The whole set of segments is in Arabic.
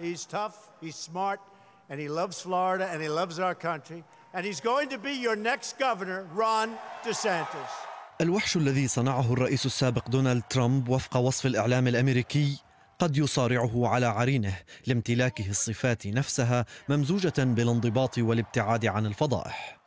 He's tough, he's smart, and he loves Florida and he loves our country. And he's going to be your next governor, Ron DeSantis. الوحش الذي صنعه الرئيس السابق دونالد ترامب وفق وصف الإعلام الأمريكي قد يصارعه على عرينه لامتلاكه الصفات نفسها ممزوجة بالانضباط والابتعاد عن الفضائح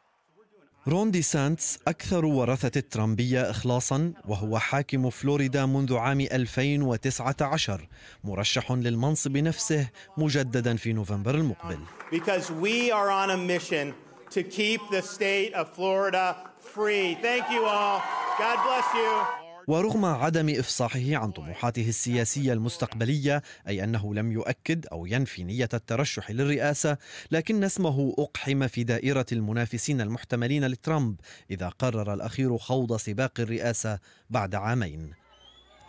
رون دي سانتس أكثر ورثة الترامبية إخلاصا وهو حاكم فلوريدا منذ عام 2019 مرشح للمنصب نفسه مجددا في نوفمبر المقبل Because we are on a mission to keep the state of Florida free. Thank you all. God bless you. ورغم عدم إفصاحه عن طموحاته السياسية المستقبلية أي أنه لم يؤكد أو ينفي نية الترشح للرئاسة لكن اسمه أقحم في دائرة المنافسين المحتملين لترامب إذا قرر الأخير خوض سباق الرئاسة بعد عامين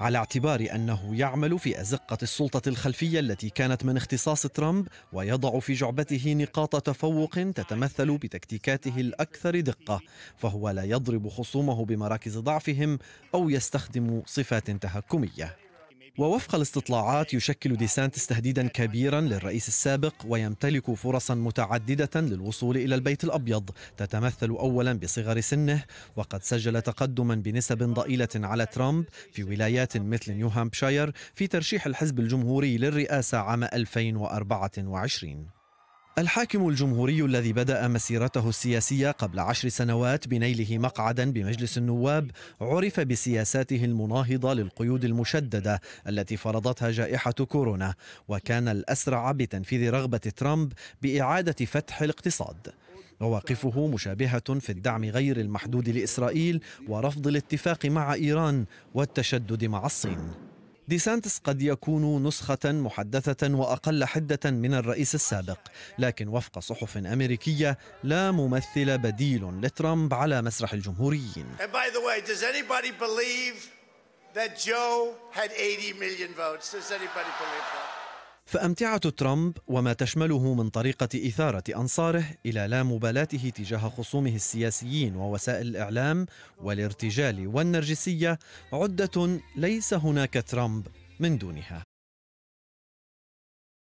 على اعتبار انه يعمل في ازقه السلطه الخلفيه التي كانت من اختصاص ترامب ويضع في جعبته نقاط تفوق تتمثل بتكتيكاته الاكثر دقه فهو لا يضرب خصومه بمراكز ضعفهم او يستخدم صفات تهكميه ووفق الاستطلاعات يشكل ديسانتس تهديدا كبيرا للرئيس السابق ويمتلك فرصا متعددة للوصول إلى البيت الأبيض تتمثل أولا بصغر سنه وقد سجل تقدما بنسب ضئيلة على ترامب في ولايات مثل نيو هامبشاير في ترشيح الحزب الجمهوري للرئاسة عام 2024 الحاكم الجمهوري الذي بدأ مسيرته السياسية قبل عشر سنوات بنيله مقعدا بمجلس النواب عرف بسياساته المناهضة للقيود المشددة التي فرضتها جائحة كورونا وكان الأسرع بتنفيذ رغبة ترامب بإعادة فتح الاقتصاد مواقفه مشابهة في الدعم غير المحدود لإسرائيل ورفض الاتفاق مع إيران والتشدد مع الصين ديسانتس قد يكون نسخة محدثة وأقل حدة من الرئيس السابق لكن وفق صحف أمريكية لا ممثل بديل لترامب على مسرح الجمهوريين way, Joe had 80 million votes? Does anybody believe that? فأمتعة ترامب وما تشمله من طريقة إثارة أنصاره إلى لا مبالاته تجاه خصومه السياسيين ووسائل الإعلام والارتجال والنرجسية عدة ليس هناك ترامب من دونها